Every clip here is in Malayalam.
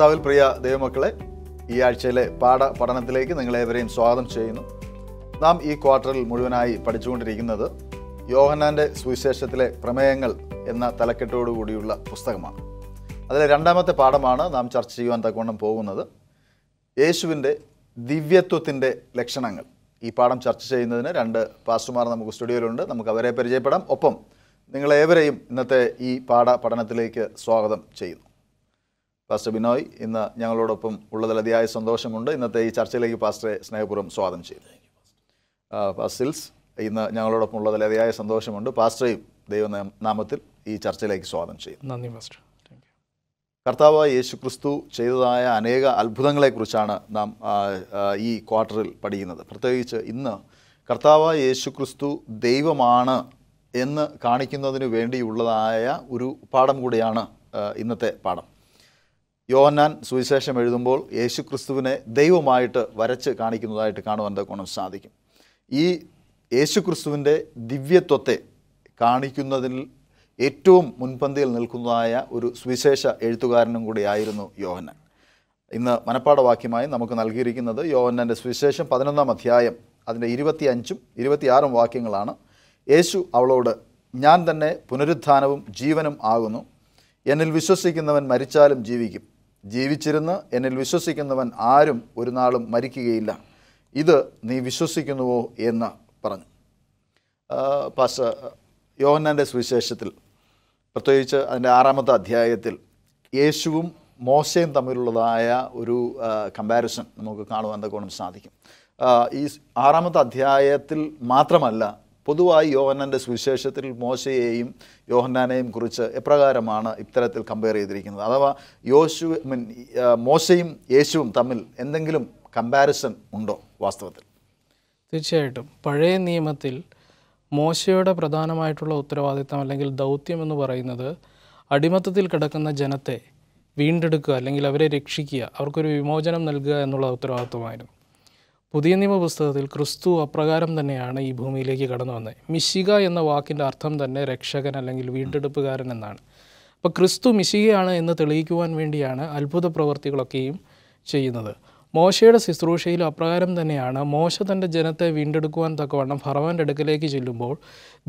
കർത്താവിൽ പ്രിയ ദൈവമക്കളെ ഈ ആഴ്ചയിലെ പാഠ പഠനത്തിലേക്ക് നിങ്ങളേവരെയും സ്വാഗതം ചെയ്യുന്നു നാം ഈ ക്വാർട്ടറിൽ മുഴുവനായി പഠിച്ചുകൊണ്ടിരിക്കുന്നത് യോഹന്നാൻ്റെ സുവിശേഷത്തിലെ പ്രമേയങ്ങൾ എന്ന തലക്കെട്ടോടുകൂടിയുള്ള പുസ്തകമാണ് അതിലെ രണ്ടാമത്തെ പാഠമാണ് നാം ചർച്ച ചെയ്യുവാൻ തക്കവണ്ണം പോകുന്നത് യേശുവിൻ്റെ ദിവ്യത്വത്തിൻ്റെ ലക്ഷണങ്ങൾ ഈ പാഠം ചർച്ച ചെയ്യുന്നതിന് രണ്ട് പാസ്റ്റർമാർ നമുക്ക് സ്റ്റുഡിയോയിലുണ്ട് നമുക്ക് അവരെ പരിചയപ്പെടാം ഒപ്പം നിങ്ങളേവരെയും ഇന്നത്തെ ഈ പാഠ പഠനത്തിലേക്ക് സ്വാഗതം ചെയ്യുന്നു പാസ്റ്റർ ബിനോയ് ഇന്ന് ഞങ്ങളോടൊപ്പം ഉള്ളതിൽ അതിയായ സന്തോഷമുണ്ട് ഇന്നത്തെ ഈ ചർച്ചയിലേക്ക് പാസ്റ്ററെ സ്നേഹപൂർവ്വം സ്വാഗതം ചെയ്തു പാസ്റ്റിൽസ് ഇന്ന് ഞങ്ങളോടൊപ്പം ഉള്ളതിൽ അതിയായ സന്തോഷമുണ്ട് പാസ്റ്ററെയും ദൈവ നാമത്തിൽ ഈ ചർച്ചയിലേക്ക് സ്വാഗതം ചെയ്യും നന്ദി പാസ്റ്റർ കർത്താവ് യേശു ക്രിസ്തു ചെയ്തതായ അനേക അത്ഭുതങ്ങളെക്കുറിച്ചാണ് നാം ഈ ക്വാർട്ടറിൽ പഠിക്കുന്നത് പ്രത്യേകിച്ച് ഇന്ന് കർത്താവ് യേശു ക്രിസ്തു ദൈവമാണ് എന്ന് കാണിക്കുന്നതിന് വേണ്ടിയുള്ളതായ ഒരു പാഠം കൂടിയാണ് ഇന്നത്തെ പാഠം യോഹന്നാൻ സുവിശേഷം എഴുതുമ്പോൾ യേശു ക്രിസ്തുവിനെ ദൈവമായിട്ട് വരച്ച് കാണിക്കുന്നതായിട്ട് കാണുവാൻ തക്കോണം സാധിക്കും ഈ യേശു ക്രിസ്തുവിൻ്റെ ദിവ്യത്വത്തെ കാണിക്കുന്നതിൽ ഏറ്റവും മുൻപന്തിയിൽ നിൽക്കുന്നതായ ഒരു സുവിശേഷ എഴുത്തുകാരനും കൂടിയായിരുന്നു യോഹന്നാൻ ഇന്ന് മനപ്പാടവാക്യമായി നമുക്ക് നൽകിയിരിക്കുന്നത് യോഹന്നാൻ്റെ സുവിശേഷം പതിനൊന്നാം അധ്യായം അതിൻ്റെ ഇരുപത്തി അഞ്ചും ഇരുപത്തിയാറും വാക്യങ്ങളാണ് യേശു അവളോട് ഞാൻ തന്നെ പുനരുത്ഥാനവും ജീവനും ആകുന്നു എന്നിൽ വിശ്വസിക്കുന്നവൻ മരിച്ചാലും ജീവിക്കും ജീവിച്ചിരുന്ന് എന്നിൽ വിശ്വസിക്കുന്നവൻ ആരും ഒരു നാളും മരിക്കുകയില്ല ഇത് നീ വിശ്വസിക്കുന്നുവോ എന്ന് പറഞ്ഞു പാസ് യോഹന്നാൻ്റെ സുവിശേഷത്തിൽ പ്രത്യേകിച്ച് അതിൻ്റെ ആറാമത്തെ അധ്യായത്തിൽ യേശുവും മോശയും തമ്മിലുള്ളതായ ഒരു കമ്പാരിസൺ നമുക്ക് കാണുവാൻ തക്കോണം സാധിക്കും ഈ ആറാമത്തെ അധ്യായത്തിൽ മാത്രമല്ല പൊതുവായി യോഹന്നാൻ്റെ സുവിശേഷത്തിൽ മോശയെയും യോഹന്നാനെയും കുറിച്ച് എപ്രകാരമാണ് ഇത്തരത്തിൽ കമ്പയർ ചെയ്തിരിക്കുന്നത് അഥവാ യോശു മീൻ മോശയും യേശുവും തമ്മിൽ എന്തെങ്കിലും കമ്പാരിസൺ ഉണ്ടോ വാസ്തവത്തിൽ തീർച്ചയായിട്ടും പഴയ നിയമത്തിൽ മോശയുടെ പ്രധാനമായിട്ടുള്ള ഉത്തരവാദിത്തം അല്ലെങ്കിൽ ദൗത്യം എന്ന് പറയുന്നത് അടിമത്തത്തിൽ കിടക്കുന്ന ജനത്തെ വീണ്ടെടുക്കുക അല്ലെങ്കിൽ അവരെ രക്ഷിക്കുക അവർക്കൊരു വിമോചനം നൽകുക എന്നുള്ള ഉത്തരവാദിത്വമായിരുന്നു പുതിയ നിയമ പുസ്തകത്തിൽ ക്രിസ്തു അപ്രകാരം തന്നെയാണ് ഈ ഭൂമിയിലേക്ക് കടന്നു വന്നത് മിശിക എന്ന വാക്കിൻ്റെ അർത്ഥം തന്നെ രക്ഷകൻ അല്ലെങ്കിൽ വീണ്ടെടുപ്പുകാരൻ എന്നാണ് അപ്പോൾ ക്രിസ്തു മിശികയാണ് എന്ന് തെളിയിക്കുവാൻ വേണ്ടിയാണ് അത്ഭുത പ്രവർത്തികളൊക്കെയും ചെയ്യുന്നത് മോശയുടെ ശുശ്രൂഷയിൽ അപ്രകാരം തന്നെയാണ് മോശ തൻ്റെ ജനത്തെ വീണ്ടെടുക്കുവാൻ തക്കവണ്ണം ഫറവൻ്റെ അടുക്കലേക്ക് ചെല്ലുമ്പോൾ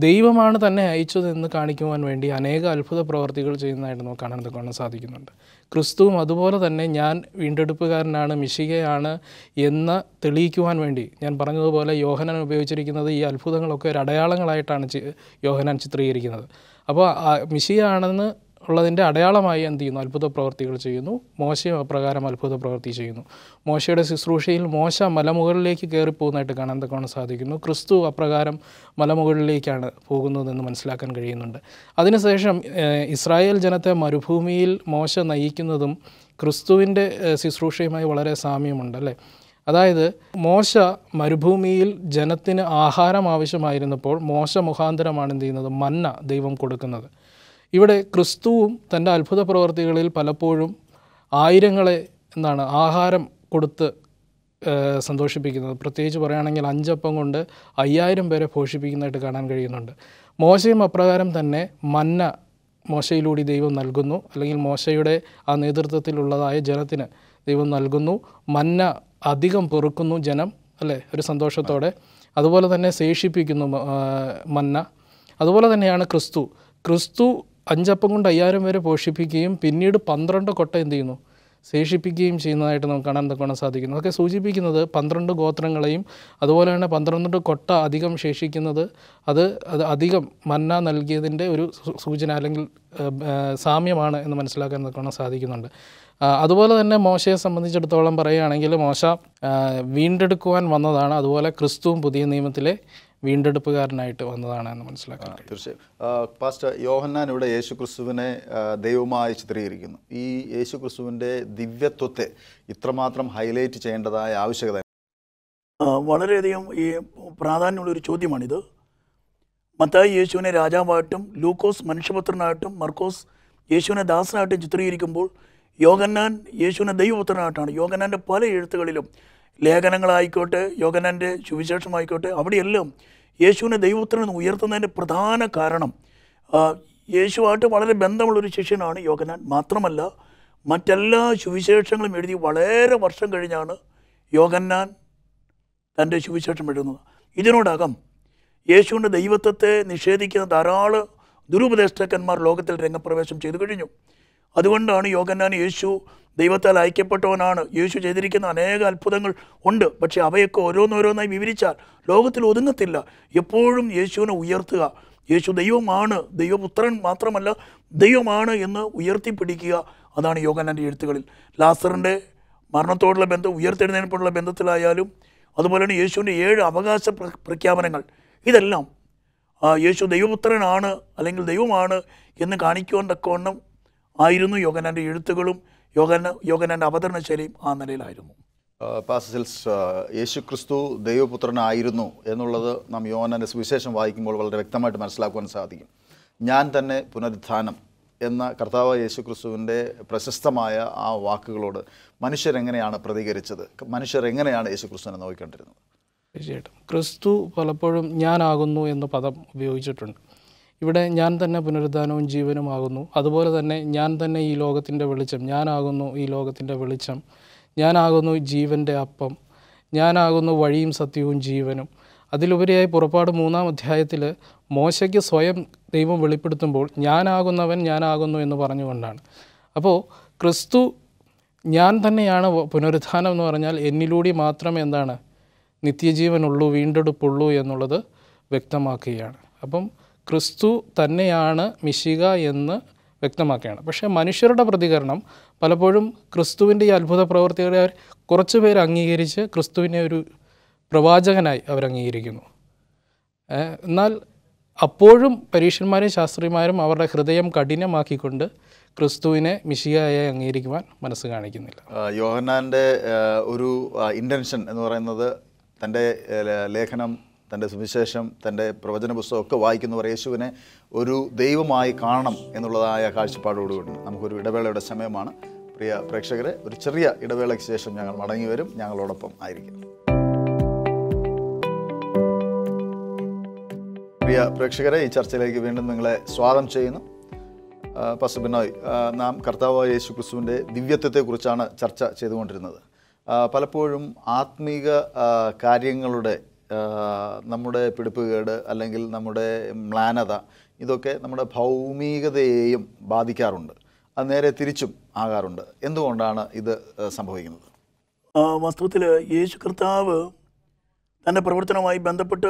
ദൈവമാണ് തന്നെ അയച്ചതെന്ന് കാണിക്കുവാൻ വേണ്ടി അനേക അത്ഭുത പ്രവർത്തികൾ ചെയ്യുന്നതായിട്ട് നമുക്ക് കാണാൻ തക്കവണ്ണം സാധിക്കുന്നുണ്ട് ക്രിസ്തുവും അതുപോലെ തന്നെ ഞാൻ വീണ്ടെടുപ്പുകാരനാണ് മിശികയാണ് എന്ന് തെളിയിക്കുവാൻ വേണ്ടി ഞാൻ പറഞ്ഞതുപോലെ യോഹനൻ ഉപയോഗിച്ചിരിക്കുന്നത് ഈ അത്ഭുതങ്ങളൊക്കെ ഒരു അടയാളങ്ങളായിട്ടാണ് യോഹനാൻ ചിത്രീകരിക്കുന്നത് അപ്പോൾ മിശിയാണെന്ന് ഉള്ളതിൻ്റെ അടയാളമായി എന്ത് ചെയ്യുന്നു അത്ഭുത പ്രവർത്തികൾ ചെയ്യുന്നു മോശയും അപ്രകാരം അത്ഭുത പ്രവർത്തി ചെയ്യുന്നു മോശയുടെ ശുശ്രൂഷയിൽ മോശ മലമുകളിലേക്ക് കയറി പോകുന്നതായിട്ട് കാണാൻ തക്കവണ്ണം സാധിക്കുന്നു ക്രിസ്തു അപ്രകാരം മലമുകളിലേക്കാണ് പോകുന്നതെന്ന് മനസ്സിലാക്കാൻ കഴിയുന്നുണ്ട് അതിനുശേഷം ഇസ്രായേൽ ജനത്തെ മരുഭൂമിയിൽ മോശ നയിക്കുന്നതും ക്രിസ്തുവിൻ്റെ ശുശ്രൂഷയുമായി വളരെ സാമ്യമുണ്ട് അല്ലേ അതായത് മോശ മരുഭൂമിയിൽ ജനത്തിന് ആഹാരം ആവശ്യമായിരുന്നപ്പോൾ മോശ മുഖാന്തരമാണ് എന്ത് ചെയ്യുന്നത് മന്ന ദൈവം കൊടുക്കുന്നത് ഇവിടെ ക്രിസ്തുവും തൻ്റെ അത്ഭുത പ്രവർത്തികളിൽ പലപ്പോഴും ആയിരങ്ങളെ എന്താണ് ആഹാരം കൊടുത്ത് സന്തോഷിപ്പിക്കുന്നത് പ്രത്യേകിച്ച് പറയുകയാണെങ്കിൽ അഞ്ചപ്പം കൊണ്ട് അയ്യായിരം പേരെ പോഷിപ്പിക്കുന്നതായിട്ട് കാണാൻ കഴിയുന്നുണ്ട് മോശയും അപ്രകാരം തന്നെ മന്ന മോശയിലൂടെ ദൈവം നൽകുന്നു അല്ലെങ്കിൽ മോശയുടെ ആ നേതൃത്വത്തിലുള്ളതായ ജനത്തിന് ദൈവം നൽകുന്നു മന്ന അധികം പെറുക്കുന്നു ജനം അല്ലേ ഒരു സന്തോഷത്തോടെ അതുപോലെ തന്നെ ശേഷിപ്പിക്കുന്നു മന്ന അതുപോലെ തന്നെയാണ് ക്രിസ്തു ക്രിസ്തു അഞ്ചപ്പം കൊണ്ട് അയ്യായിരം വരെ പോഷിപ്പിക്കുകയും പിന്നീട് പന്ത്രണ്ട് കൊട്ട എന്ത് ചെയ്യുന്നു ശേഷിപ്പിക്കുകയും ചെയ്യുന്നതായിട്ട് നമുക്ക് കാണാൻ കാണാൻ സാധിക്കുന്നു അതൊക്കെ സൂചിപ്പിക്കുന്നത് പന്ത്രണ്ട് ഗോത്രങ്ങളെയും അതുപോലെ തന്നെ പന്ത്രണ്ട് കൊട്ട അധികം ശേഷിക്കുന്നത് അത് അത് അധികം മന്ന നൽകിയതിൻ്റെ ഒരു സൂചന അല്ലെങ്കിൽ സാമ്യമാണ് എന്ന് മനസ്സിലാക്കാൻ കാണാൻ സാധിക്കുന്നുണ്ട് അതുപോലെ തന്നെ മോശയെ സംബന്ധിച്ചിടത്തോളം പറയുകയാണെങ്കിൽ മോശ വീണ്ടെടുക്കുവാൻ വന്നതാണ് അതുപോലെ ക്രിസ്തുവും പുതിയ നിയമത്തിലെ വീണ്ടെടുപ്പുകാരനായിട്ട് വന്നതാണ് എന്ന് മനസ്സിലാക്കാം തീർച്ചയായും പാസ്റ്റർ യോഹന്നാൻ ഇവിടെ യേശു ക്രിസ്തുവിനെ ദൈവമായി ചിത്രീകരിക്കുന്നു ഈ യേശു ക്രിസ്തുവിൻ്റെ ദിവ്യത്വത്തെ ഇത്രമാത്രം ഹൈലൈറ്റ് ചെയ്യേണ്ടതായ ആവശ്യകത വളരെയധികം ഈ പ്രാധാന്യമുള്ള ഒരു ചോദ്യമാണിത് മത്തായി യേശുവിനെ രാജാവായിട്ടും ലൂക്കോസ് മനുഷ്യപുത്രനായിട്ടും മർക്കോസ് യേശുവിനെ ദാസനായിട്ടും ചിത്രീകരിക്കുമ്പോൾ യോഗന്നാൻ യേശുവിനെ ദൈവപുത്രനായിട്ടാണ് യോഗന്നാൻ്റെ പല എഴുത്തുകളിലും ലേഖനങ്ങളായിക്കോട്ടെ യോഗനൻ്റെ സുവിശേഷമായിക്കോട്ടെ അവിടെയെല്ലാം യേശുവിനെ ദൈവത്തിൽ നിന്ന് ഉയർത്തുന്നതിൻ്റെ പ്രധാന കാരണം യേശുവായിട്ട് വളരെ ബന്ധമുള്ളൊരു ശിഷ്യനാണ് യോഗനാൻ മാത്രമല്ല മറ്റെല്ലാ സുവിശേഷങ്ങളും എഴുതി വളരെ വർഷം കഴിഞ്ഞാണ് യോഗന്നാൻ തൻ്റെ സുവിശേഷം എഴുതുന്നത് ഇതിനോടകം യേശുവിൻ്റെ ദൈവത്വത്തെ നിഷേധിക്കുന്ന ധാരാളം ദുരുപദേഷ്ടാക്കന്മാർ ലോകത്തിൽ രംഗപ്രവേശം ചെയ്തു കഴിഞ്ഞു അതുകൊണ്ടാണ് യോഗന്നാൻ യേശു ദൈവത്താൽ അയക്കപ്പെട്ടവനാണ് യേശു ചെയ്തിരിക്കുന്ന അനേക അത്ഭുതങ്ങൾ ഉണ്ട് പക്ഷേ അവയൊക്കെ ഓരോന്നോരോന്നായി വിവരിച്ചാൽ ലോകത്തിൽ ഒതുങ്ങത്തില്ല എപ്പോഴും യേശുവിനെ ഉയർത്തുക യേശു ദൈവമാണ് ദൈവപുത്രൻ മാത്രമല്ല ദൈവമാണ് എന്ന് ഉയർത്തിപ്പിടിക്കുക അതാണ് യോഗനാൻ്റെ എഴുത്തുകളിൽ ലാസറിൻ്റെ മരണത്തോടുള്ള ബന്ധം ഉയർത്തെഴുന്നേൽപ്പോടുള്ള ബന്ധത്തിലായാലും അതുപോലെ തന്നെ യേശുവിൻ്റെ ഏഴ് അവകാശ പ്രഖ്യാപനങ്ങൾ ഇതെല്ലാം യേശു ദൈവപുത്രനാണ് അല്ലെങ്കിൽ ദൈവമാണ് എന്ന് കാണിക്കുവാൻ തക്കവണ്ണം ആയിരുന്നു യോഗനാൻ്റെ എഴുത്തുകളും യോഗന യോഗനാൻ്റെ ശൈലിയും ആ നിലയിലായിരുന്നു പാസസിൽസ് യേശു ക്രിസ്തു ദൈവപുത്രനായിരുന്നു എന്നുള്ളത് നാം യോഗനാൻ്റെ സുവിശേഷം വായിക്കുമ്പോൾ വളരെ വ്യക്തമായിട്ട് മനസ്സിലാക്കുവാൻ സാധിക്കും ഞാൻ തന്നെ പുനരുദ്ധാനം എന്ന കർത്താവ് യേശു ക്രിസ്തുവിൻ്റെ പ്രശസ്തമായ ആ വാക്കുകളോട് മനുഷ്യരെങ്ങനെയാണ് പ്രതികരിച്ചത് മനുഷ്യർ എങ്ങനെയാണ് യേശു ക്രിസ്തുവിനെ നോക്കിക്കൊണ്ടിരുന്നത് തീർച്ചയായിട്ടും ക്രിസ്തു പലപ്പോഴും ഞാനാകുന്നു എന്ന പദം ഉപയോഗിച്ചിട്ടുണ്ട് ഇവിടെ ഞാൻ തന്നെ പുനരുദ്ധാനവും ജീവനുമാകുന്നു അതുപോലെ തന്നെ ഞാൻ തന്നെ ഈ ലോകത്തിൻ്റെ വെളിച്ചം ഞാനാകുന്നു ഈ ലോകത്തിൻ്റെ വെളിച്ചം ഞാനാകുന്നു ജീവൻ്റെ അപ്പം ഞാനാകുന്നു വഴിയും സത്യവും ജീവനും അതിലുപരിയായി പുറപ്പാട് മൂന്നാം അധ്യായത്തിൽ മോശയ്ക്ക് സ്വയം ദൈവം വെളിപ്പെടുത്തുമ്പോൾ ഞാനാകുന്നവൻ ഞാനാകുന്നു എന്ന് പറഞ്ഞുകൊണ്ടാണ് അപ്പോൾ ക്രിസ്തു ഞാൻ തന്നെയാണ് പുനരുദ്ധാനം എന്ന് പറഞ്ഞാൽ എന്നിലൂടെ മാത്രം എന്താണ് നിത്യജീവനുള്ളൂ വീണ്ടെടുപ്പുള്ളൂ എന്നുള്ളത് വ്യക്തമാക്കുകയാണ് അപ്പം ക്രിസ്തു തന്നെയാണ് മിശിക എന്ന് വ്യക്തമാക്കുകയാണ് പക്ഷേ മനുഷ്യരുടെ പ്രതികരണം പലപ്പോഴും ക്രിസ്തുവിൻ്റെ ഈ അത്ഭുത പ്രവർത്തികളെ അവർ കുറച്ച് പേര് അംഗീകരിച്ച് ക്രിസ്തുവിനെ ഒരു പ്രവാചകനായി അവർ അംഗീകരിക്കുന്നു എന്നാൽ അപ്പോഴും പരീക്ഷന്മാരും ശാസ്ത്രിമാരും അവരുടെ ഹൃദയം കഠിനമാക്കിക്കൊണ്ട് ക്രിസ്തുവിനെ മിശികയായി അംഗീകരിക്കുവാൻ മനസ്സ് കാണിക്കുന്നില്ല യോഹന്നാൻ്റെ ഒരു ഇൻറ്റൻഷൻ എന്ന് പറയുന്നത് തൻ്റെ ലേഖനം തൻ്റെ സുവിശേഷം തൻ്റെ പ്രവചന പുസ്തകമൊക്കെ വായിക്കുന്നവർ യേശുവിനെ ഒരു ദൈവമായി കാണണം എന്നുള്ളതായ കാഴ്ചപ്പാടോടുകൂടി നമുക്കൊരു ഇടവേളയുടെ സമയമാണ് പ്രിയ പ്രേക്ഷകരെ ഒരു ചെറിയ ഇടവേളയ്ക്ക് ശേഷം ഞങ്ങൾ മടങ്ങി വരും ഞങ്ങളോടൊപ്പം ആയിരിക്കും പ്രിയ പ്രേക്ഷകരെ ഈ ചർച്ചയിലേക്ക് വീണ്ടും നിങ്ങളെ സ്വാഗതം ചെയ്യുന്നു പസ് ബിനോയ് നാം കർത്താവ് യേശു ക്രിസ്തുവിൻ്റെ ദിവ്യത്വത്തെക്കുറിച്ചാണ് ചർച്ച ചെയ്തുകൊണ്ടിരുന്നത് പലപ്പോഴും ആത്മീക കാര്യങ്ങളുടെ നമ്മുടെ പിടിപ്പുകേട് അല്ലെങ്കിൽ നമ്മുടെ മ്ലാനത ഇതൊക്കെ നമ്മുടെ ഭൗമികതയെയും ബാധിക്കാറുണ്ട് അത് നേരെ തിരിച്ചും ആകാറുണ്ട് എന്തുകൊണ്ടാണ് ഇത് സംഭവിക്കുന്നത് വാസ്തവത്തിൽ യേശു കർത്താവ് തൻ്റെ പ്രവർത്തനവുമായി ബന്ധപ്പെട്ട്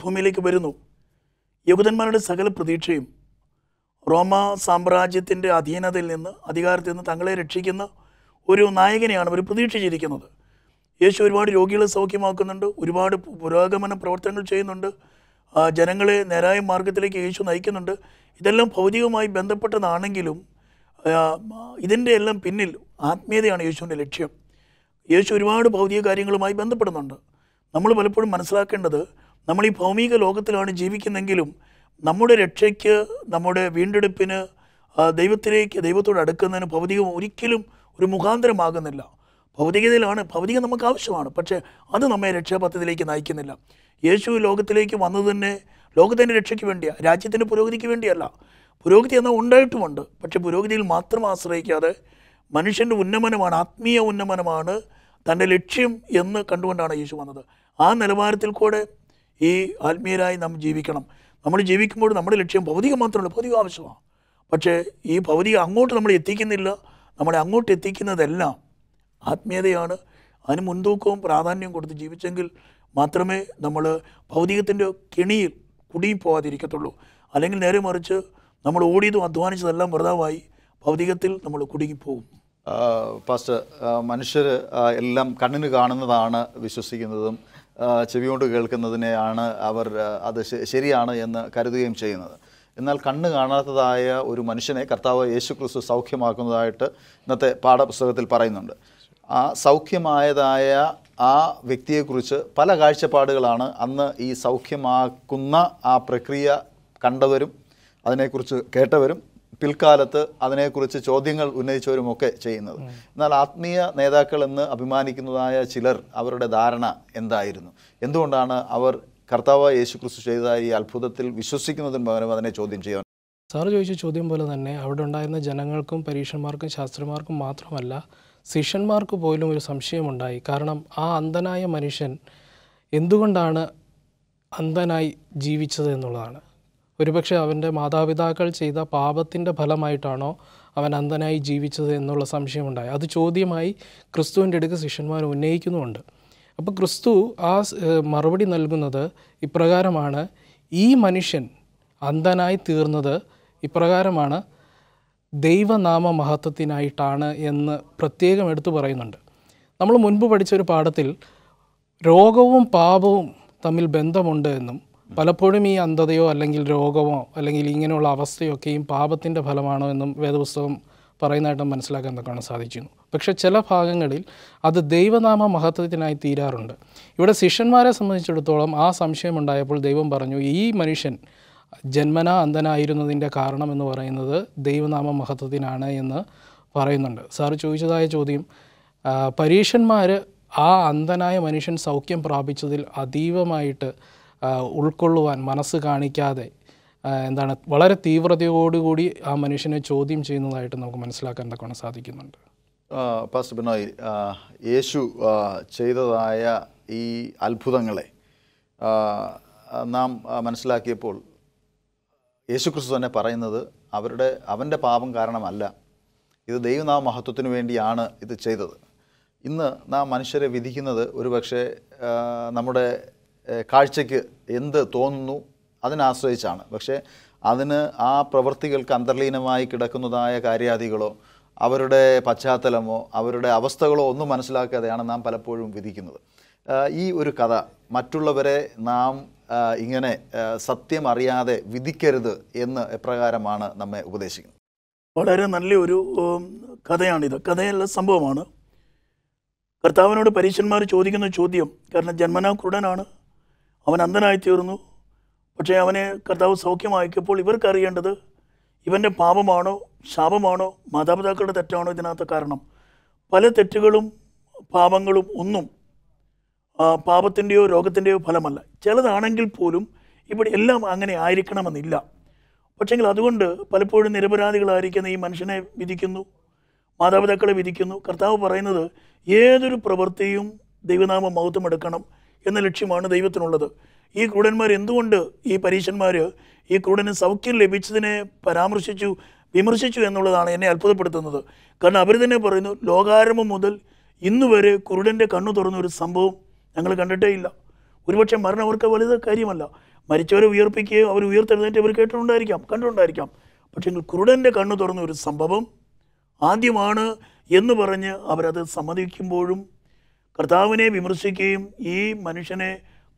ഭൂമിയിലേക്ക് വരുന്നു യഹൂദന്മാരുടെ സകല പ്രതീക്ഷയും റോമ സാമ്രാജ്യത്തിൻ്റെ അധീനതയിൽ നിന്ന് അധികാരത്തിൽ നിന്ന് തങ്ങളെ രക്ഷിക്കുന്ന ഒരു നായകനെയാണ് അവർ പ്രതീക്ഷിച്ചിരിക്കുന്നത് യേശു ഒരുപാട് രോഗികളെ സൗഖ്യമാക്കുന്നുണ്ട് ഒരുപാട് പുരോഗമന പ്രവർത്തനങ്ങൾ ചെയ്യുന്നുണ്ട് ജനങ്ങളെ നേരായ മാർഗത്തിലേക്ക് യേശു നയിക്കുന്നുണ്ട് ഇതെല്ലാം ഭൗതികമായി ബന്ധപ്പെട്ടതാണെങ്കിലും ഇതിൻ്റെ എല്ലാം പിന്നിൽ ആത്മീയതയാണ് യേശുവിൻ്റെ ലക്ഷ്യം യേശു ഒരുപാട് ഭൗതിക കാര്യങ്ങളുമായി ബന്ധപ്പെടുന്നുണ്ട് നമ്മൾ പലപ്പോഴും മനസ്സിലാക്കേണ്ടത് നമ്മൾ ഈ ഭൗമിക ലോകത്തിലാണ് ജീവിക്കുന്നെങ്കിലും നമ്മുടെ രക്ഷയ്ക്ക് നമ്മുടെ വീണ്ടെടുപ്പിന് ദൈവത്തിലേക്ക് ദൈവത്തോട് അടുക്കുന്നതിന് ഭൗതികം ഒരിക്കലും ഒരു മുഖാന്തരമാകുന്നില്ല ഭൗതികതയിലാണ് ഭൗതികം നമുക്ക് ആവശ്യമാണ് പക്ഷേ അത് നമ്മെ രക്ഷാപദ്ധതിയിലേക്ക് നയിക്കുന്നില്ല യേശു ലോകത്തിലേക്ക് വന്നത് തന്നെ ലോകത്തിൻ്റെ രക്ഷയ്ക്ക് വേണ്ടിയാണ് രാജ്യത്തിൻ്റെ പുരോഗതിക്ക് വേണ്ടിയല്ല പുരോഗതി എന്നാൽ ഉണ്ടായിട്ടുമുണ്ട് പക്ഷേ പുരോഗതിയിൽ മാത്രം ആശ്രയിക്കാതെ മനുഷ്യൻ്റെ ഉന്നമനമാണ് ആത്മീയ ഉന്നമനമാണ് തൻ്റെ ലക്ഷ്യം എന്ന് കണ്ടുകൊണ്ടാണ് യേശു വന്നത് ആ നിലവാരത്തിൽ കൂടെ ഈ ആത്മീയരായി നാം ജീവിക്കണം നമ്മൾ ജീവിക്കുമ്പോൾ നമ്മുടെ ലക്ഷ്യം ഭൗതികം മാത്രമല്ല ഭൗതിക ആവശ്യമാണ് പക്ഷേ ഈ ഭൗതികം അങ്ങോട്ട് നമ്മൾ എത്തിക്കുന്നില്ല നമ്മളെ അങ്ങോട്ട് എത്തിക്കുന്നതെല്ലാം ആത്മീയതയാണ് അതിന് മുൻതൂക്കവും പ്രാധാന്യവും കൊടുത്ത് ജീവിച്ചെങ്കിൽ മാത്രമേ നമ്മൾ ഭൗതികത്തിൻ്റെ കെണിയിൽ കുടുങ്ങിപ്പോവാതിരിക്കത്തുള്ളൂ അല്ലെങ്കിൽ നേരെ മറിച്ച് നമ്മൾ ഓടിയതും അധ്വാനിച്ചതെല്ലാം വൃതാവായി ഭൗതികത്തിൽ നമ്മൾ കുടുങ്ങിപ്പോകും ഫസ്റ്റ് മനുഷ്യർ എല്ലാം കണ്ണിന് കാണുന്നതാണ് വിശ്വസിക്കുന്നതും ചെവി കൊണ്ട് കേൾക്കുന്നതിനെയാണ് അവർ അത് ശരിയാണ് എന്ന് കരുതുകയും ചെയ്യുന്നത് എന്നാൽ കണ്ണ് കാണാത്തതായ ഒരു മനുഷ്യനെ കർത്താവ് യേശുക്രിസ്തു സൗഖ്യമാക്കുന്നതായിട്ട് ഇന്നത്തെ പാഠപുസ്തകത്തിൽ പറയുന്നുണ്ട് ആ സൗഖ്യമായതായ ആ വ്യക്തിയെക്കുറിച്ച് പല കാഴ്ചപ്പാടുകളാണ് അന്ന് ഈ സൗഖ്യമാക്കുന്ന ആ പ്രക്രിയ കണ്ടവരും അതിനെക്കുറിച്ച് കേട്ടവരും പിൽക്കാലത്ത് അതിനെക്കുറിച്ച് ചോദ്യങ്ങൾ ഉന്നയിച്ചവരുമൊക്കെ ചെയ്യുന്നത് എന്നാൽ ആത്മീയ നേതാക്കൾ എന്ന് അഭിമാനിക്കുന്നതായ ചിലർ അവരുടെ ധാരണ എന്തായിരുന്നു എന്തുകൊണ്ടാണ് അവർ കർത്താവ് യേശു ക്രിസ്തു ചെയ്ത ഈ അത്ഭുതത്തിൽ വിശ്വസിക്കുന്നതിന് പകരം അതിനെ ചോദ്യം ചെയ്യാൻ സാർ ചോദിച്ച ചോദ്യം പോലെ തന്നെ അവിടെ ഉണ്ടായിരുന്ന ജനങ്ങൾക്കും പരീക്ഷന്മാർക്കും ശാസ്ത്രന്മാർക്കും മാത്രമല്ല ശിഷ്യന്മാർക്ക് പോലും ഒരു സംശയമുണ്ടായി കാരണം ആ അന്ധനായ മനുഷ്യൻ എന്തുകൊണ്ടാണ് അന്ധനായി ജീവിച്ചത് എന്നുള്ളതാണ് ഒരുപക്ഷെ അവൻ്റെ മാതാപിതാക്കൾ ചെയ്ത പാപത്തിൻ്റെ ഫലമായിട്ടാണോ അവൻ അന്ധനായി ജീവിച്ചത് എന്നുള്ള സംശയമുണ്ടായി അത് ചോദ്യമായി ക്രിസ്തുവിൻ്റെ അടുക്ക് ശിഷ്യന്മാർ ഉന്നയിക്കുന്നുമുണ്ട് അപ്പോൾ ക്രിസ്തു ആ മറുപടി നൽകുന്നത് ഇപ്രകാരമാണ് ഈ മനുഷ്യൻ അന്ധനായി തീർന്നത് ഇപ്രകാരമാണ് ദൈവനാമ മഹത്വത്തിനായിട്ടാണ് എന്ന് പ്രത്യേകം എടുത്തു പറയുന്നുണ്ട് നമ്മൾ മുൻപ് പഠിച്ച ഒരു പാഠത്തിൽ രോഗവും പാപവും തമ്മിൽ ബന്ധമുണ്ട് എന്നും പലപ്പോഴും ഈ അന്ധതയോ അല്ലെങ്കിൽ രോഗമോ അല്ലെങ്കിൽ ഇങ്ങനെയുള്ള അവസ്ഥയൊക്കെയും പാപത്തിൻ്റെ ഫലമാണോ എന്നും വേദപുസ്തകം പറയുന്നതായിട്ട് മനസ്സിലാക്കാൻ തക്കാണ് സാധിച്ചിരുന്നു പക്ഷേ ചില ഭാഗങ്ങളിൽ അത് ദൈവനാമ മഹത്വത്തിനായി തീരാറുണ്ട് ഇവിടെ ശിഷ്യന്മാരെ സംബന്ധിച്ചിടത്തോളം ആ സംശയം ഉണ്ടായപ്പോൾ ദൈവം പറഞ്ഞു ഈ മനുഷ്യൻ ജന്മന അന്ധനായിരുന്നതിൻ്റെ കാരണം എന്ന് പറയുന്നത് ദൈവനാമ മഹത്വത്തിനാണ് എന്ന് പറയുന്നുണ്ട് സാർ ചോദിച്ചതായ ചോദ്യം പരീക്ഷന്മാർ ആ അന്ധനായ മനുഷ്യൻ സൗഖ്യം പ്രാപിച്ചതിൽ അതീവമായിട്ട് ഉൾക്കൊള്ളുവാൻ മനസ്സ് കാണിക്കാതെ എന്താണ് വളരെ തീവ്രതയോടുകൂടി ആ മനുഷ്യനെ ചോദ്യം ചെയ്യുന്നതായിട്ട് നമുക്ക് മനസ്സിലാക്കാൻ തക്കവണ്ണം സാധിക്കുന്നുണ്ട് പാസ്റ്റർ ബിനോയ് യേശു ചെയ്തതായ ഈ അത്ഭുതങ്ങളെ നാം മനസ്സിലാക്കിയപ്പോൾ യേശുക്രിസ്തു തന്നെ പറയുന്നത് അവരുടെ അവൻ്റെ പാപം കാരണമല്ല ഇത് ദൈവനാമ മഹത്വത്തിന് വേണ്ടിയാണ് ഇത് ചെയ്തത് ഇന്ന് നാം മനുഷ്യരെ വിധിക്കുന്നത് ഒരുപക്ഷെ നമ്മുടെ കാഴ്ചയ്ക്ക് എന്ത് തോന്നുന്നു അതിനാശ്രയിച്ചാണ് പക്ഷേ അതിന് ആ പ്രവൃത്തികൾക്ക് അന്തർലീനമായി കിടക്കുന്നതായ കാര്യാദികളോ അവരുടെ പശ്ചാത്തലമോ അവരുടെ അവസ്ഥകളോ ഒന്നും മനസ്സിലാക്കാതെയാണ് നാം പലപ്പോഴും വിധിക്കുന്നത് ഈ ഒരു കഥ മറ്റുള്ളവരെ നാം ഇങ്ങനെ സത്യം അറിയാതെ വിധിക്കരുത് എന്ന് എപ്രകാരമാണ് നമ്മെ ഉപദേശിക്കുന്നത് വളരെ നല്ലൊരു കഥയാണിത് കഥയല്ല സംഭവമാണ് കർത്താവിനോട് പരീക്ഷന്മാർ ചോദിക്കുന്ന ചോദ്യം കാരണം ജന്മനാ കുരുടനാണ് അവൻ അന്ധനായിത്തീർന്നു പക്ഷേ അവനെ കർത്താവ് സൗഖ്യമാക്കിയപ്പോൾ ഇവർക്കറിയേണ്ടത് ഇവൻ്റെ പാപമാണോ ശാപമാണോ മാതാപിതാക്കളുടെ തെറ്റാണോ ഇതിനകത്ത് കാരണം പല തെറ്റുകളും പാപങ്ങളും ഒന്നും പാപത്തിൻ്റെയോ രോഗത്തിൻ്റെയോ ഫലമല്ല ചിലതാണെങ്കിൽ പോലും ഇവിടെ എല്ലാം അങ്ങനെ ആയിരിക്കണമെന്നില്ല പക്ഷെങ്കിൽ അതുകൊണ്ട് പലപ്പോഴും നിരപരാധികളായിരിക്കുന്ന ഈ മനുഷ്യനെ വിധിക്കുന്നു മാതാപിതാക്കളെ വിധിക്കുന്നു കർത്താവ് പറയുന്നത് ഏതൊരു പ്രവൃത്തിയും ദൈവനാമ മഹത്വം എടുക്കണം എന്ന ലക്ഷ്യമാണ് ദൈവത്തിനുള്ളത് ഈ ക്രൂഡന്മാർ എന്തുകൊണ്ട് ഈ പരീക്ഷന്മാർ ഈ ക്രൂഡന് സൗഖ്യം ലഭിച്ചതിനെ പരാമർശിച്ചു വിമർശിച്ചു എന്നുള്ളതാണ് എന്നെ അത്ഭുതപ്പെടുത്തുന്നത് കാരണം അവർ തന്നെ പറയുന്നു ലോകാരംഭം മുതൽ ഇന്നുവരെ കുരുടൻ്റെ കണ്ണു തുറന്ന ഒരു സംഭവം ഞങ്ങൾ കണ്ടിട്ടേ ഇല്ല ഒരുപക്ഷെ മരണം അവർക്ക് വലുത് കാര്യമല്ല മരിച്ചവരെ ഉയർപ്പിക്കുകയും അവർ ഉയർത്തെഴുന്നേറ്റ് അവർ കേട്ടിട്ടുണ്ടായിരിക്കാം കണ്ടിട്ടുണ്ടായിരിക്കാം പക്ഷേ കുരുടൻ്റെ കണ്ണു തുറന്ന ഒരു സംഭവം ആദ്യമാണ് എന്ന് പറഞ്ഞ് അവരത് സമ്മതിക്കുമ്പോഴും കർത്താവിനെ വിമർശിക്കുകയും ഈ മനുഷ്യനെ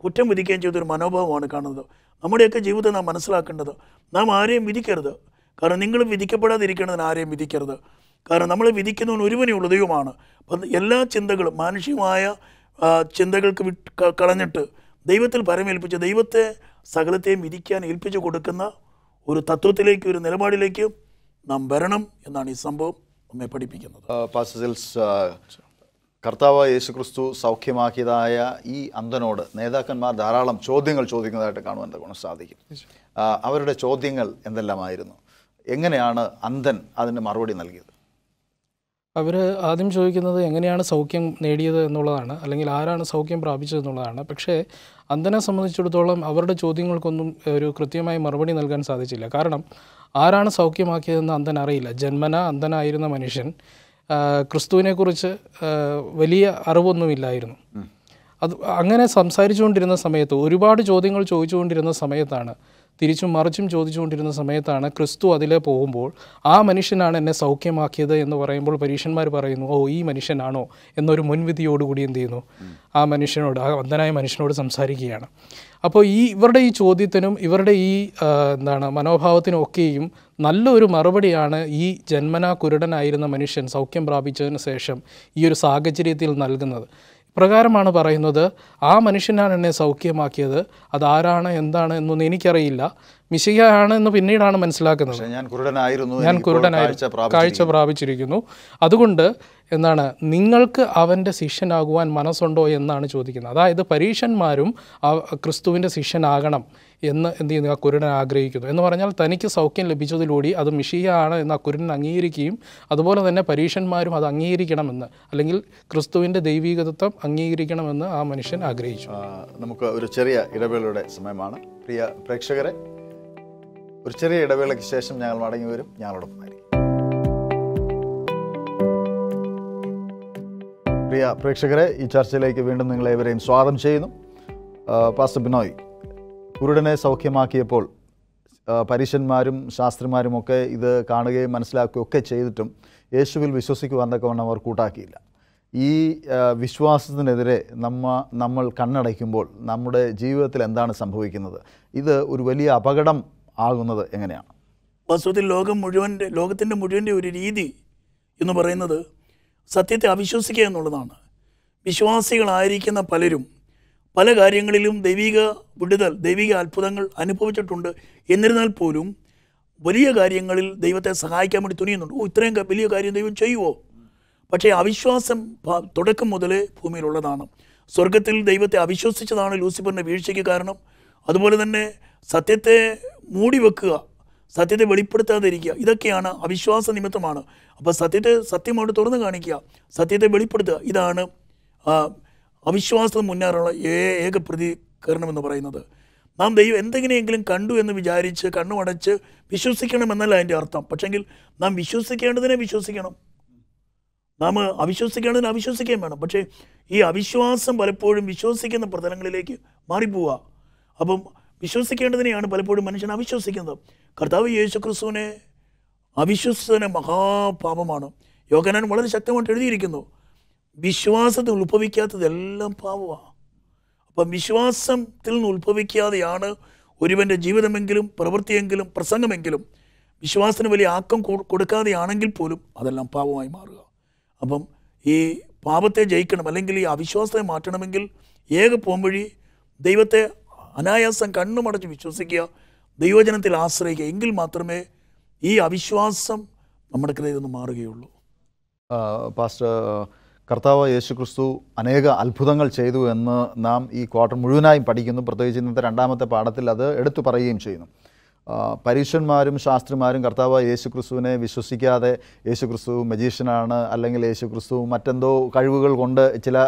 കുറ്റം വിധിക്കുകയും ചെയ്തൊരു മനോഭാവമാണ് കാണുന്നത് നമ്മുടെയൊക്കെ ജീവിതം നാം മനസ്സിലാക്കേണ്ടത് നാം ആരെയും വിധിക്കരുത് കാരണം നിങ്ങൾ വിധിക്കപ്പെടാതിരിക്കേണ്ടതിന് ആരെയും വിധിക്കരുത് കാരണം നമ്മൾ വിധിക്കുന്നവൻ ഒരുവനേ ഉള്ള ദൈവമാണ് അപ്പം എല്ലാ ചിന്തകളും മാനുഷികമായ ചിന്തകൾക്ക് വി കളഞ്ഞിട്ട് ദൈവത്തിൽ പരമേൽപ്പിച്ച് ദൈവത്തെ സകലത്തെയും വിധിക്കാൻ ഏൽപ്പിച്ചു കൊടുക്കുന്ന ഒരു തത്വത്തിലേക്ക് ഒരു നിലപാടിലേക്ക് നാം വരണം എന്നാണ് ഈ സംഭവം നമ്മെ പഠിപ്പിക്കുന്നത് കർത്താവ് യേശു യേശുക്രിസ്തു സൗഖ്യമാക്കിയതായ ഈ അന്ധനോട് നേതാക്കന്മാർ ധാരാളം ചോദ്യങ്ങൾ ചോദിക്കുന്നതായിട്ട് കാണുവാൻ കൊണ്ട് സാധിക്കും അവരുടെ ചോദ്യങ്ങൾ എന്തെല്ലാമായിരുന്നു എങ്ങനെയാണ് അന്ധൻ അതിന് മറുപടി നൽകിയത് അവർ ആദ്യം ചോദിക്കുന്നത് എങ്ങനെയാണ് സൗഖ്യം നേടിയത് എന്നുള്ളതാണ് അല്ലെങ്കിൽ ആരാണ് സൗഖ്യം പ്രാപിച്ചത് എന്നുള്ളതാണ് പക്ഷേ അന്ധനെ സംബന്ധിച്ചിടത്തോളം അവരുടെ ചോദ്യങ്ങൾക്കൊന്നും ഒരു കൃത്യമായ മറുപടി നൽകാൻ സാധിച്ചില്ല കാരണം ആരാണ് സൗഖ്യമാക്കിയതെന്ന് അന്ധൻ അറിയില്ല ജന്മന അന്ധനായിരുന്ന മനുഷ്യൻ ക്രിസ്തുവിനെക്കുറിച്ച് വലിയ അറിവൊന്നുമില്ലായിരുന്നു അത് അങ്ങനെ സംസാരിച്ചുകൊണ്ടിരുന്ന സമയത്ത് ഒരുപാട് ചോദ്യങ്ങൾ ചോദിച്ചുകൊണ്ടിരുന്ന സമയത്താണ് തിരിച്ചും മറിച്ചും ചോദിച്ചുകൊണ്ടിരുന്ന സമയത്താണ് ക്രിസ്തു അതിലെ പോകുമ്പോൾ ആ മനുഷ്യനാണ് എന്നെ സൗഖ്യമാക്കിയത് എന്ന് പറയുമ്പോൾ പരീഷന്മാർ പറയുന്നു ഓ ഈ മനുഷ്യനാണോ എന്നൊരു മുൻവിധിയോടുകൂടി എന്ത് ചെയ്യുന്നു ആ മനുഷ്യനോട് ആ വന്ദനായ മനുഷ്യനോട് സംസാരിക്കുകയാണ് അപ്പോൾ ഈ ഇവരുടെ ഈ ചോദ്യത്തിനും ഇവരുടെ ഈ എന്താണ് മനോഭാവത്തിനൊക്കെയും നല്ലൊരു മറുപടിയാണ് ഈ ജന്മനാ കുരുടനായിരുന്ന മനുഷ്യൻ സൗഖ്യം പ്രാപിച്ചതിന് ശേഷം ഈ ഒരു സാഹചര്യത്തിൽ നൽകുന്നത് പ്രകാരമാണ് പറയുന്നത് ആ മനുഷ്യനാണ് എന്നെ സൗഖ്യമാക്കിയത് അതാരാണ് എന്താണ് എന്നൊന്നും എനിക്കറിയില്ല മിശികയാണ് എന്ന് പിന്നീടാണ് മനസ്സിലാക്കുന്നത് ഞാൻ കുരുടനായിരുന്നു ഞാൻ കുരുടനായി കാഴ്ച പ്രാപിച്ചിരിക്കുന്നു അതുകൊണ്ട് എന്താണ് നിങ്ങൾക്ക് അവൻ്റെ ശിഷ്യനാകുവാൻ മനസ്സുണ്ടോ എന്നാണ് ചോദിക്കുന്നത് അതായത് പരീക്ഷന്മാരും ക്രിസ്തുവിൻ്റെ ശിഷ്യനാകണം എന്ന് എന്ത് ചെയ്യുന്നു അക്കുരുടൻ ആഗ്രഹിക്കുന്നു എന്ന് പറഞ്ഞാൽ തനിക്ക് സൗഖ്യം ലഭിച്ചതിലൂടെ അത് മിഷിയാണ് എന്ന് അക്കുരുടൻ അംഗീകരിക്കുകയും അതുപോലെ തന്നെ പരീക്ഷന്മാരും അത് അംഗീകരിക്കണമെന്ന് അല്ലെങ്കിൽ ക്രിസ്തുവിൻ്റെ ദൈവീകതത്വം അംഗീകരിക്കണമെന്ന് ആ മനുഷ്യൻ ആഗ്രഹിച്ചു നമുക്ക് ഒരു ചെറിയ ഇടവേളയുടെ സമയമാണ് പ്രിയ പ്രേക്ഷകരെ ഒരു ചെറിയ ഇടവേളയ്ക്ക് ശേഷം ഞങ്ങൾ മടങ്ങി വരും ഞങ്ങളോടൊപ്പം പ്രിയ പ്രേക്ഷകരെ ഈ ചർച്ചയിലേക്ക് വീണ്ടും നിങ്ങളെ ഇവരെയും സ്വാഗതം ചെയ്യുന്നു പാസ്റ്റർ ബിനോയ് കുരുടനെ സൗഖ്യമാക്കിയപ്പോൾ ശാസ്ത്രിമാരും ഒക്കെ ഇത് കാണുകയും മനസ്സിലാക്കുകയും ഒക്കെ ചെയ്തിട്ടും യേശുവിൽ വിശ്വസിക്കുക എന്നൊക്കെ അവർ കൂട്ടാക്കിയില്ല ഈ വിശ്വാസത്തിനെതിരെ നമ്മ നമ്മൾ കണ്ണടയ്ക്കുമ്പോൾ നമ്മുടെ ജീവിതത്തിൽ എന്താണ് സംഭവിക്കുന്നത് ഇത് ഒരു വലിയ അപകടം ആകുന്നത് എങ്ങനെയാണ് വസ്തുവത്തിൽ ലോകം മുഴുവൻ്റെ ലോകത്തിൻ്റെ മുഴുവൻ്റെ ഒരു രീതി എന്ന് പറയുന്നത് സത്യത്തെ അവിശ്വസിക്കുക എന്നുള്ളതാണ് വിശ്വാസികളായിരിക്കുന്ന പലരും പല കാര്യങ്ങളിലും ദൈവിക വിടുതൽ ദൈവിക അത്ഭുതങ്ങൾ അനുഭവിച്ചിട്ടുണ്ട് എന്നിരുന്നാൽ പോലും വലിയ കാര്യങ്ങളിൽ ദൈവത്തെ സഹായിക്കാൻ വേണ്ടി തുനിയുന്നുണ്ട് ഓ ഇത്രയും വലിയ കാര്യം ദൈവം ചെയ്യുമോ പക്ഷേ അവിശ്വാസം തുടക്കം മുതലേ ഭൂമിയിലുള്ളതാണ് സ്വർഗത്തിൽ ദൈവത്തെ അവിശ്വസിച്ചതാണ് ലൂസിഫറിൻ്റെ വീഴ്ചയ്ക്ക് കാരണം അതുപോലെ തന്നെ സത്യത്തെ മൂടി വെക്കുക സത്യത്തെ വെളിപ്പെടുത്താതിരിക്കുക ഇതൊക്കെയാണ് അവിശ്വാസ നിമിത്തമാണ് അപ്പോൾ സത്യത്തെ സത്യമായിട്ട് തുറന്നു കാണിക്കുക സത്യത്തെ വെളിപ്പെടുത്തുക ഇതാണ് അവിശ്വാസം മുന്നേറാനുള്ള ഏക പ്രതികരണമെന്ന് പറയുന്നത് നാം ദൈവം എന്തെങ്കിലും കണ്ടു എന്ന് വിചാരിച്ച് കണ്ണുമടച്ച് വിശ്വസിക്കണമെന്നല്ല അതിൻ്റെ അർത്ഥം പക്ഷെങ്കിൽ നാം വിശ്വസിക്കേണ്ടതിനെ വിശ്വസിക്കണം നാം അവിശ്വസിക്കേണ്ടതിന് അവിശ്വസിക്കുകയും വേണം പക്ഷേ ഈ അവിശ്വാസം പലപ്പോഴും വിശ്വസിക്കുന്ന പ്രതലങ്ങളിലേക്ക് മാറിപ്പോവുക അപ്പം വിശ്വസിക്കേണ്ടതിനെയാണ് പലപ്പോഴും മനുഷ്യൻ അവിശ്വസിക്കുന്നത് കർത്താവ് യേശു ക്രിസ്തുവിനെ അവിശ്വസന മഹാപാപമാണ് യോഗനാൻ വളരെ ശക്തമായിട്ട് എഴുതിയിരിക്കുന്നു വിശ്വാസത്തിൽ ഉത്ഭവിക്കാത്തതെല്ലാം പാവമാണ് അപ്പം വിശ്വാസത്തിൽ നിന്ന് ഉത്ഭവിക്കാതെയാണ് ഒരുവൻ്റെ ജീവിതമെങ്കിലും പ്രവൃത്തിയെങ്കിലും പ്രസംഗമെങ്കിലും വിശ്വാസത്തിന് വലിയ ആക്കം കൊടുക്കാതെയാണെങ്കിൽ പോലും അതെല്ലാം പാപമായി മാറുക അപ്പം ഈ പാപത്തെ ജയിക്കണം അല്ലെങ്കിൽ ഈ അവിശ്വാസത്തെ മാറ്റണമെങ്കിൽ ഏക പോംവഴി ദൈവത്തെ അനായാസം കണ്ണുമടച്ച് വിശ്വസിക്കുക ദൈവജനത്തിൽ ആശ്രയിക്കുക എങ്കിൽ മാത്രമേ ഈ അവിശ്വാസം നമ്മുടെ കൃതയിൽ നിന്ന് മാറുകയുള്ളൂ പാസ്റ്റർ കർത്താവ് യേശുക്രിസ്തു അനേക അത്ഭുതങ്ങൾ ചെയ്തു എന്ന് നാം ഈ ക്വാർട്ടർ മുഴുവനായും പഠിക്കുന്നു പ്രത്യേകിച്ച് ഇന്നത്തെ രണ്ടാമത്തെ പാഠത്തിൽ അത് എടുത്തു പറയുകയും ചെയ്യുന്നു പരീക്ഷന്മാരും ശാസ്ത്രിമാരും കർത്താവ് യേശുക്രിസ്തുവിനെ വിശ്വസിക്കാതെ ക്രിസ്തു മജീഷ്യനാണ് അല്ലെങ്കിൽ ക്രിസ്തു മറ്റെന്തോ കഴിവുകൾ കൊണ്ട് ചില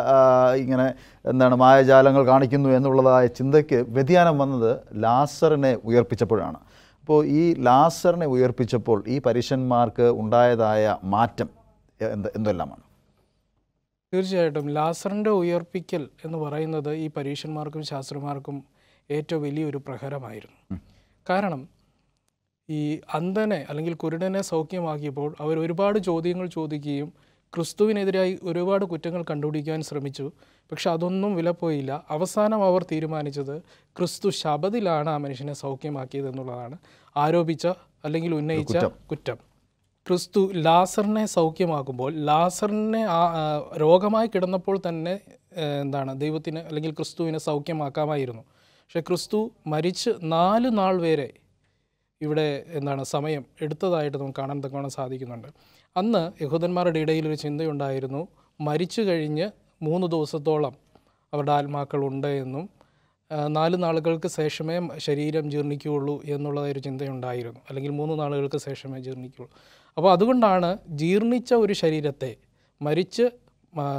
ഇങ്ങനെ എന്താണ് മായജാലങ്ങൾ കാണിക്കുന്നു എന്നുള്ളതായ ചിന്തയ്ക്ക് വ്യതിയാനം വന്നത് ലാസറിനെ ഉയർപ്പിച്ചപ്പോഴാണ് അപ്പോൾ ഈ ലാസറിനെ ഉയർപ്പിച്ചപ്പോൾ ഈ പരീക്ഷന്മാർക്ക് ഉണ്ടായതായ മാറ്റം എന്ത് എന്തെല്ലാമാണ് തീർച്ചയായിട്ടും ലാസറിൻ്റെ ഉയർപ്പിക്കൽ എന്ന് പറയുന്നത് ഈ പരീക്ഷന്മാർക്കും ശാസ്ത്രമാർക്കും ഏറ്റവും വലിയൊരു പ്രഹരമായിരുന്നു കാരണം ഈ അന്ധനെ അല്ലെങ്കിൽ കുരുടനെ സൗഖ്യമാക്കിയപ്പോൾ അവർ ഒരുപാട് ചോദ്യങ്ങൾ ചോദിക്കുകയും ക്രിസ്തുവിനെതിരായി ഒരുപാട് കുറ്റങ്ങൾ കണ്ടുപിടിക്കാൻ ശ്രമിച്ചു പക്ഷെ അതൊന്നും വിലപ്പോയില്ല അവസാനം അവർ തീരുമാനിച്ചത് ക്രിസ്തു ശബദിലാണ് ആ മനുഷ്യനെ സൗഖ്യമാക്കിയത് എന്നുള്ളതാണ് ആരോപിച്ച അല്ലെങ്കിൽ ഉന്നയിച്ച കുറ്റം ക്രിസ്തു ലാസറിനെ സൗഖ്യമാക്കുമ്പോൾ ലാസറിനെ ആ രോഗമായി കിടന്നപ്പോൾ തന്നെ എന്താണ് ദൈവത്തിന് അല്ലെങ്കിൽ ക്രിസ്തുവിനെ സൗഖ്യമാക്കാമായിരുന്നു പക്ഷേ ക്രിസ്തു മരിച്ച് നാല് നാൾ വരെ ഇവിടെ എന്താണ് സമയം എടുത്തതായിട്ട് നമുക്ക് കാണാൻ തക്കവണ്ണം സാധിക്കുന്നുണ്ട് അന്ന് യഹൂദന്മാരുടെ ഇടയിൽ ഒരു ചിന്തയുണ്ടായിരുന്നു മരിച്ചു കഴിഞ്ഞ് മൂന്ന് ദിവസത്തോളം അവരുടെ ആത്മാക്കളുണ്ട് എന്നും നാല് നാളുകൾക്ക് ശേഷമേ ശരീരം ജീർണിക്കുകയുള്ളൂ എന്നുള്ളതായൊരു ചിന്തയുണ്ടായിരുന്നു അല്ലെങ്കിൽ മൂന്ന് നാളുകൾക്ക് ശേഷമേ ജീർണിക്കുകയുള്ളൂ അപ്പോൾ അതുകൊണ്ടാണ് ജീർണിച്ച ഒരു ശരീരത്തെ മരിച്ച്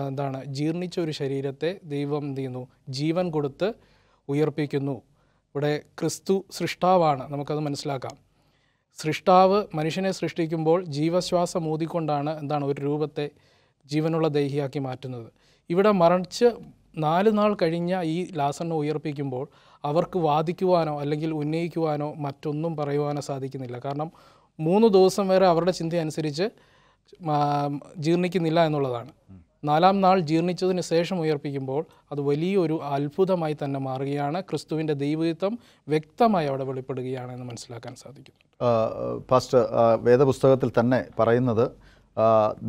എന്താണ് ജീർണിച്ച ഒരു ശരീരത്തെ ദൈവം എന്ത് ചെയ്യുന്നു ജീവൻ കൊടുത്ത് ഉയർപ്പിക്കുന്നു ഇവിടെ ക്രിസ്തു സൃഷ്ടാവാണ് നമുക്കത് മനസ്സിലാക്കാം സൃഷ്ടാവ് മനുഷ്യനെ സൃഷ്ടിക്കുമ്പോൾ ജീവശ്വാസം ഊതിക്കൊണ്ടാണ് എന്താണ് ഒരു രൂപത്തെ ജീവനുള്ള ദേഹിയാക്കി മാറ്റുന്നത് ഇവിടെ മറിച്ച് നാല് നാൾ കഴിഞ്ഞ ഈ ലാസണ്ണ ഉയർപ്പിക്കുമ്പോൾ അവർക്ക് വാദിക്കുവാനോ അല്ലെങ്കിൽ ഉന്നയിക്കുവാനോ മറ്റൊന്നും പറയുവാനോ സാധിക്കുന്നില്ല കാരണം മൂന്ന് ദിവസം വരെ അവരുടെ ചിന്തയനുസരിച്ച് ജീർണിക്കുന്നില്ല എന്നുള്ളതാണ് നാലാം നാൾ ജീർണിച്ചതിന് ശേഷം ഉയർപ്പിക്കുമ്പോൾ അത് വലിയൊരു അത്ഭുതമായി തന്നെ മാറുകയാണ് ക്രിസ്തുവിൻ്റെ ദൈവീത്വം വ്യക്തമായി അവിടെ എന്ന് മനസ്സിലാക്കാൻ സാധിക്കും ഫസ്റ്റ് വേദപുസ്തകത്തിൽ തന്നെ പറയുന്നത്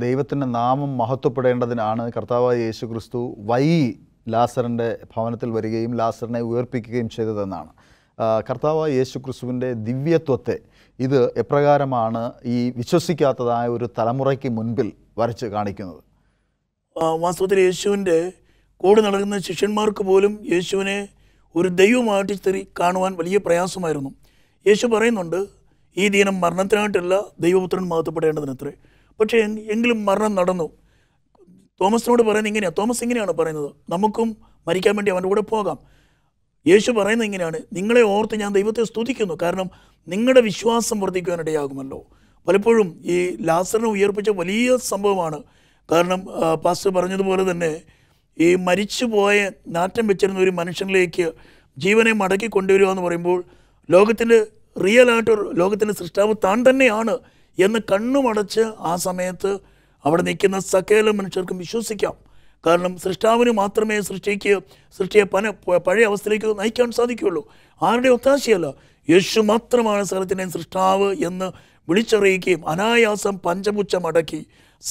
ദൈവത്തിൻ്റെ നാമം മഹത്വപ്പെടേണ്ടതിനാണ് കർത്താവായ യേശു ക്രിസ്തു വൈ ലാസറിൻ്റെ ഭവനത്തിൽ വരികയും ലാസറിനെ ഉയർപ്പിക്കുകയും ചെയ്തതെന്നാണ് കർത്താവായ യേശു ക്രിസ്തുവിൻ്റെ ദിവ്യത്വത്തെ ഇത് എപ്രകാരമാണ് ഈ വിശ്വസിക്കാത്തതായ ഒരു തലമുറയ്ക്ക് മുൻപിൽ വരച്ച് കാണിക്കുന്നത് വാസ്തവത്തിൽ യേശുവിൻ്റെ കൂടെ നടക്കുന്ന ശിഷ്യന്മാർക്ക് പോലും യേശുവിനെ ഒരു ദൈവമായിട്ട് തെറി കാണുവാൻ വലിയ പ്രയാസമായിരുന്നു യേശു പറയുന്നുണ്ട് ഈ ദീനം മരണത്തിനായിട്ടല്ല ദൈവപുത്രൻ മഹത്വപ്പെടേണ്ടതിനത്രേ പക്ഷേ എങ്കിലും മരണം നടന്നു തോമസിനോട് പറയുന്നത് ഇങ്ങനെയാണ് തോമസ് ഇങ്ങനെയാണ് പറയുന്നത് നമുക്കും മരിക്കാൻ വേണ്ടി അവൻ്റെ കൂടെ പോകാം യേശു പറയുന്നത് ഇങ്ങനെയാണ് നിങ്ങളെ ഓർത്ത് ഞാൻ ദൈവത്തെ സ്തുതിക്കുന്നു കാരണം നിങ്ങളുടെ വിശ്വാസം വർദ്ധിക്കുവാനിടയാകുമല്ലോ പലപ്പോഴും ഈ ലാസറിനെ ഉയർപ്പിച്ച വലിയ സംഭവമാണ് കാരണം പാസ്റ്റർ പറഞ്ഞതുപോലെ തന്നെ ഈ മരിച്ചുപോയ നാറ്റം വെച്ചിരുന്ന ഒരു മനുഷ്യനിലേക്ക് ജീവനെ മടക്കി കൊണ്ടുവരിക എന്ന് പറയുമ്പോൾ ലോകത്തിൻ്റെ റിയലായിട്ട് ലോകത്തിൻ്റെ സൃഷ്ടാവ് താൻ തന്നെയാണ് എന്ന് കണ്ണുമടച്ച് ആ സമയത്ത് അവിടെ നിൽക്കുന്ന സകല മനുഷ്യർക്കും വിശ്വസിക്കാം കാരണം സൃഷ്ടാവിന് മാത്രമേ സൃഷ്ടിക്ക് സൃഷ്ടിയെ പന പഴയ അവസ്ഥയിലേക്ക് നയിക്കാൻ സാധിക്കുകയുള്ളൂ ആരുടെ ഒത്താശയല്ല യേശു മാത്രമാണ് സകലത്തിൻ്റെ സൃഷ്ടാവ് എന്ന് വിളിച്ചറിയിക്കുകയും അനായാസം പഞ്ചപുച്ഛം അടക്കി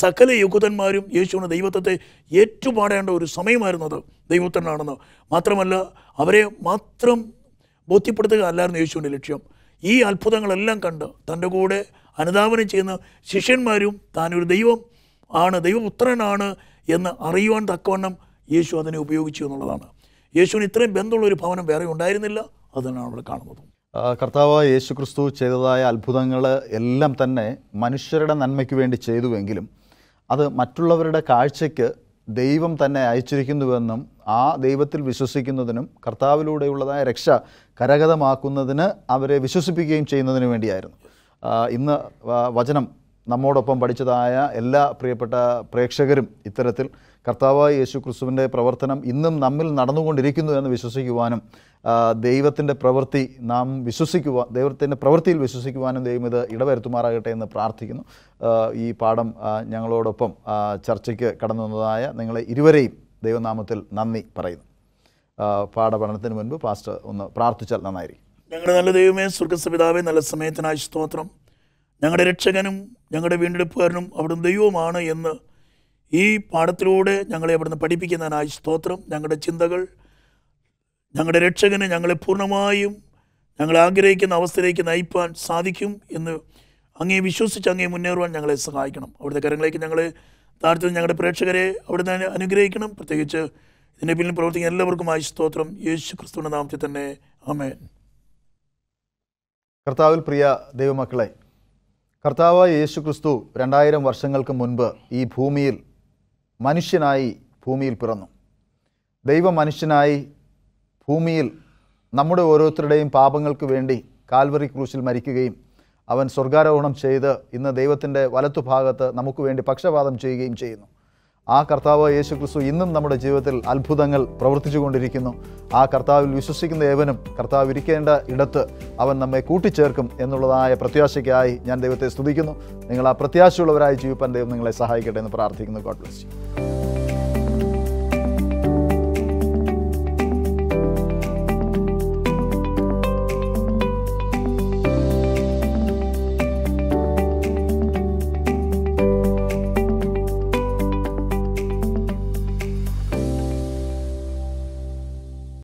സകല യുഗുതന്മാരും യേശുവിൻ്റെ ദൈവത്വത്തെ ഏറ്റുപാടേണ്ട ഒരു സമയമായിരുന്നത് ദൈവത്തനാണെന്ന് മാത്രമല്ല അവരെ മാത്രം ബോധ്യപ്പെടുത്തുക അല്ലായിരുന്നു യേശുവിൻ്റെ ലക്ഷ്യം ഈ അത്ഭുതങ്ങളെല്ലാം കണ്ട് തൻ്റെ കൂടെ അനുധാവനം ചെയ്യുന്ന ശിഷ്യന്മാരും താനൊരു ദൈവം ആണ് ദൈവപുത്രനാണ് എന്ന് അറിയുവാൻ തക്കവണ്ണം യേശു അതിനെ ഉപയോഗിച്ചു എന്നുള്ളതാണ് യേശുവിന് ഇത്രയും ബന്ധമുള്ള ഒരു ഭവനം വേറെ ഉണ്ടായിരുന്നില്ല അതാണ് നമ്മൾ കാണുന്നത് കർത്താവ് യേശു ക്രിസ്തു ചെയ്തതായ അത്ഭുതങ്ങൾ എല്ലാം തന്നെ മനുഷ്യരുടെ നന്മയ്ക്ക് വേണ്ടി ചെയ്തുവെങ്കിലും അത് മറ്റുള്ളവരുടെ കാഴ്ചയ്ക്ക് ദൈവം തന്നെ അയച്ചിരിക്കുന്നുവെന്നും ആ ദൈവത്തിൽ വിശ്വസിക്കുന്നതിനും കർത്താവിലൂടെയുള്ളതായ രക്ഷ കരഗതമാക്കുന്നതിന് അവരെ വിശ്വസിപ്പിക്കുകയും ചെയ്യുന്നതിന് വേണ്ടിയായിരുന്നു ഇന്ന് വചനം നമ്മോടൊപ്പം പഠിച്ചതായ എല്ലാ പ്രിയപ്പെട്ട പ്രേക്ഷകരും ഇത്തരത്തിൽ കർത്താവായ യേശു ക്രിസ്തുവിൻ്റെ പ്രവർത്തനം ഇന്നും നമ്മിൽ നടന്നുകൊണ്ടിരിക്കുന്നു എന്ന് വിശ്വസിക്കുവാനും ദൈവത്തിൻ്റെ പ്രവൃത്തി നാം വിശ്വസിക്കുവാൻ ദൈവത്തിൻ്റെ പ്രവൃത്തിയിൽ വിശ്വസിക്കുവാനും ദൈവം ഇത് ഇടവരുത്തുമാറാകട്ടെ എന്ന് പ്രാർത്ഥിക്കുന്നു ഈ പാഠം ഞങ്ങളോടൊപ്പം ചർച്ചയ്ക്ക് കടന്നു വന്നതായ നിങ്ങളെ ഇരുവരെയും ദൈവനാമത്തിൽ നന്ദി പറയുന്നു പാഠപഠനത്തിന് മുൻപ് പാസ്റ്റർ ഒന്ന് പ്രാർത്ഥിച്ചാൽ നന്നായിരിക്കും ഞങ്ങളുടെ നല്ല ദൈവമേ സ്വർഗസപിതാവേ നല്ല സമയത്തിനായി സ്തോത്രം ഞങ്ങളുടെ രക്ഷകനും ഞങ്ങളുടെ വീണ്ടെടുപ്പുകാരനും അവിടുന്ന് ദൈവമാണ് എന്ന് ഈ പാഠത്തിലൂടെ ഞങ്ങളെ അവിടുന്ന് പഠിപ്പിക്കുന്നതിനായി സ്തോത്രം ഞങ്ങളുടെ ചിന്തകൾ ഞങ്ങളുടെ രക്ഷകന് ഞങ്ങളെ പൂർണ്ണമായും ഞങ്ങൾ ആഗ്രഹിക്കുന്ന അവസ്ഥയിലേക്ക് നയിപ്പാൻ സാധിക്കും എന്ന് അങ്ങേ വിശ്വസിച്ച് അങ്ങേ മുന്നേറുവാൻ ഞങ്ങളെ സഹായിക്കണം അവിടുത്തെ കരങ്ങളിലേക്ക് ഞങ്ങളെ താഴ്ത്തി ഞങ്ങളുടെ പ്രേക്ഷകരെ അവിടുന്ന് അനുഗ്രഹിക്കണം പ്രത്യേകിച്ച് ഇതിൻ്റെ പിന്നിൽ പ്രവർത്തിക്കുന്ന ആയി സ്തോത്രം യേശു ക്രിസ്തുവിൻ്റെ നാമത്തിൽ തന്നെ ആമേൻ കർത്താവിൽ പ്രിയ ദൈവമക്കളെ കർത്താവായ യേശു ക്രിസ്തു രണ്ടായിരം വർഷങ്ങൾക്ക് മുൻപ് ഈ ഭൂമിയിൽ മനുഷ്യനായി ഭൂമിയിൽ പിറന്നു ദൈവ മനുഷ്യനായി ഭൂമിയിൽ നമ്മുടെ ഓരോരുത്തരുടെയും പാപങ്ങൾക്ക് വേണ്ടി കാൽവറി ക്രൂശിൽ മരിക്കുകയും അവൻ സ്വർഗാരോഹണം ചെയ്ത് ഇന്ന് ദൈവത്തിൻ്റെ വലത്തുഭാഗത്ത് നമുക്ക് വേണ്ടി പക്ഷപാതം ചെയ്യുകയും ചെയ്യുന്നു ആ കർത്താവ് യേശു ക്രിസ്തു ഇന്നും നമ്മുടെ ജീവിതത്തിൽ അത്ഭുതങ്ങൾ പ്രവർത്തിച്ചുകൊണ്ടിരിക്കുന്നു ആ കർത്താവിൽ വിശ്വസിക്കുന്ന ഏവനും കർത്താവ് ഇരിക്കേണ്ട ഇടത്ത് അവൻ നമ്മെ കൂട്ടിച്ചേർക്കും എന്നുള്ളതായ പ്രത്യാശയ്ക്കായി ഞാൻ ദൈവത്തെ സ്തുതിക്കുന്നു നിങ്ങൾ ആ പ്രത്യാശയുള്ളവരായി ജീവിപ്പാൻ ദൈവം നിങ്ങളെ സഹായിക്കട്ടെ എന്ന് പ്രാർത്ഥിക്കുന്നു ഗോഡ് ബ്ലസ് യു